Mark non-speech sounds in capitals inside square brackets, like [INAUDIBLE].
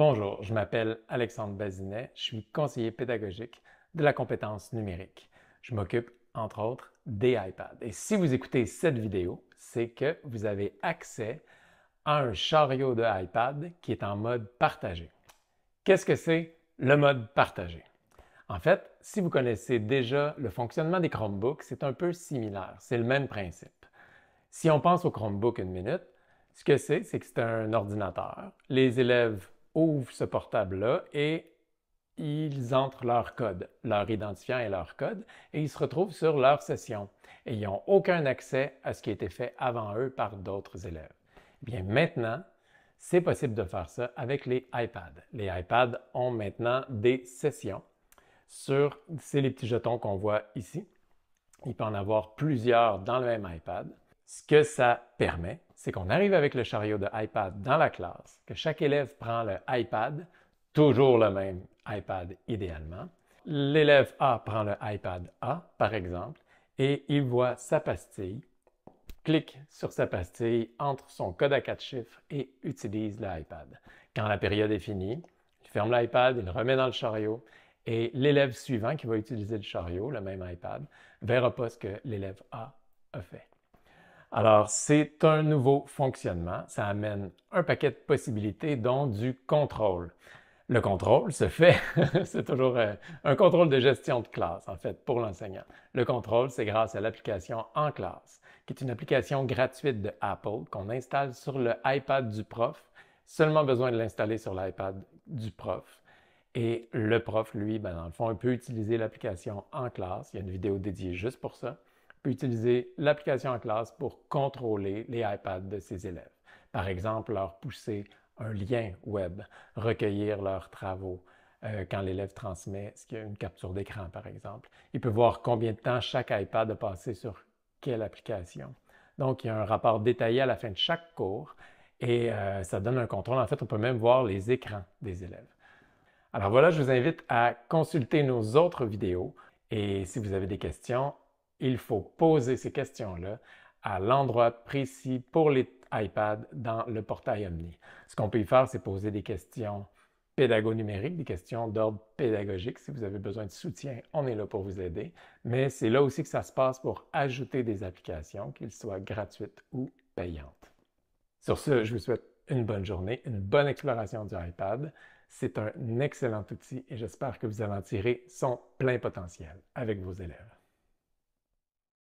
Bonjour, je m'appelle Alexandre Bazinet, je suis conseiller pédagogique de la compétence numérique. Je m'occupe, entre autres, des iPads. Et si vous écoutez cette vidéo, c'est que vous avez accès à un chariot de iPad qui est en mode partagé. Qu'est-ce que c'est le mode partagé? En fait, si vous connaissez déjà le fonctionnement des Chromebooks, c'est un peu similaire, c'est le même principe. Si on pense au Chromebook une minute, ce que c'est, c'est que c'est un ordinateur. Les élèves ouvrent ce portable-là et ils entrent leur code, leur identifiant et leur code, et ils se retrouvent sur leur session. Et ils n'ont aucun accès à ce qui a été fait avant eux par d'autres élèves. Eh bien maintenant, c'est possible de faire ça avec les iPads. Les iPads ont maintenant des sessions sur, c'est les petits jetons qu'on voit ici. Il peut en avoir plusieurs dans le même iPad. Ce que ça permet, c'est qu'on arrive avec le chariot de iPad dans la classe, que chaque élève prend le iPad, toujours le même iPad idéalement. L'élève A prend le iPad A, par exemple, et il voit sa pastille, clique sur sa pastille, entre son code à quatre chiffres et utilise l'iPad. Quand la période est finie, il ferme l'iPad, il le remet dans le chariot et l'élève suivant qui va utiliser le chariot, le même iPad, verra pas ce que l'élève A a fait. Alors, c'est un nouveau fonctionnement. Ça amène un paquet de possibilités, dont du contrôle. Le contrôle se fait, [LAUGHS] c'est toujours euh, un, contrôle de gestion de classe, en fait, pour l'enseignant. Le contrôle, c'est grâce à l'application En classe, qui est une application gratuite de Apple qu'on installe sur le iPad du prof. Seulement besoin de l'installer sur l'iPad du prof. Et le prof, lui, ben, dans le fond, il peut utiliser l'application En classe. Il y a une vidéo dédiée juste pour ça peut utiliser l'application en classe pour contrôler les iPads de ses élèves. Par exemple, leur pousser un lien web, recueillir leurs travaux euh, quand l'élève transmet ce qu'il une capture d'écran, par exemple. Il peut voir combien de temps chaque iPad a passé sur quelle application. Donc, il y a un rapport détaillé à la fin de chaque cours et euh, ça donne un contrôle. En fait, on peut même voir les écrans des élèves. Alors voilà, je vous invite à consulter nos autres vidéos et si vous avez des questions, il faut poser ces questions-là à l'endroit précis pour les iPads dans le portail Omni. Ce qu'on peut y faire, c'est poser des questions pédago-numériques, des questions d'ordre pédagogique. Si vous avez besoin de soutien, on est là pour vous aider. Mais c'est là aussi que ça se passe pour ajouter des applications, qu'elles soient gratuites ou payantes. Sur ce, je vous souhaite une bonne journée, une bonne exploration du iPad. C'est un excellent outil et j'espère que vous allez en tirer son plein potentiel avec vos élèves.